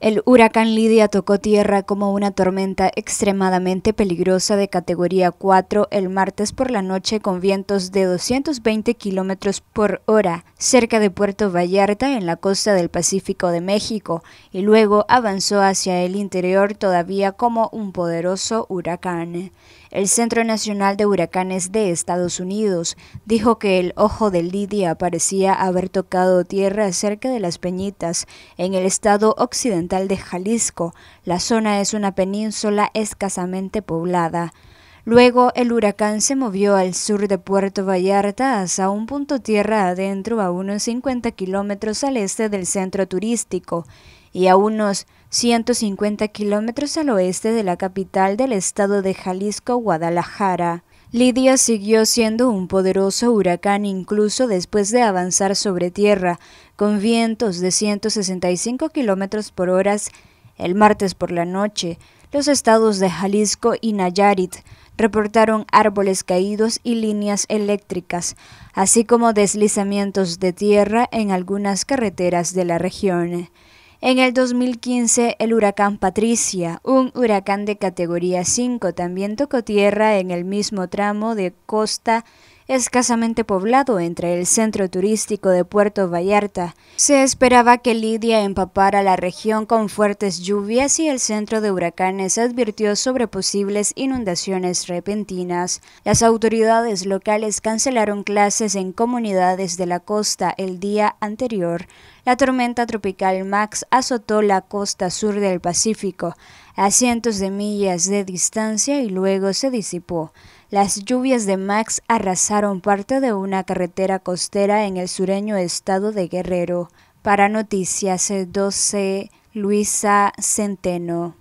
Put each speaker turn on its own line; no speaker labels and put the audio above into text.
El huracán Lidia tocó tierra como una tormenta extremadamente peligrosa de categoría 4 el martes por la noche con vientos de 220 kilómetros por hora cerca de Puerto Vallarta en la costa del Pacífico de México y luego avanzó hacia el interior todavía como un poderoso huracán. El Centro Nacional de Huracanes de Estados Unidos dijo que el ojo de Lidia parecía haber tocado tierra cerca de las Peñitas en el estado occidental de Jalisco. La zona es una península escasamente poblada. Luego el huracán se movió al sur de Puerto Vallarta hasta un punto tierra adentro a unos 50 kilómetros al este del centro turístico y a unos 150 kilómetros al oeste de la capital del estado de Jalisco, Guadalajara. Lidia siguió siendo un poderoso huracán incluso después de avanzar sobre tierra, con vientos de 165 kilómetros por hora el martes por la noche. Los estados de Jalisco y Nayarit reportaron árboles caídos y líneas eléctricas, así como deslizamientos de tierra en algunas carreteras de la región. En el 2015, el huracán Patricia, un huracán de categoría 5, también tocó tierra en el mismo tramo de costa escasamente poblado entre el centro turístico de Puerto Vallarta. Se esperaba que Lidia empapara la región con fuertes lluvias y el centro de huracanes advirtió sobre posibles inundaciones repentinas. Las autoridades locales cancelaron clases en comunidades de la costa el día anterior. La tormenta tropical Max azotó la costa sur del Pacífico a cientos de millas de distancia y luego se disipó. Las lluvias de Max arrasaron parte de una carretera costera en el sureño estado de Guerrero. Para Noticias 12, Luisa Centeno.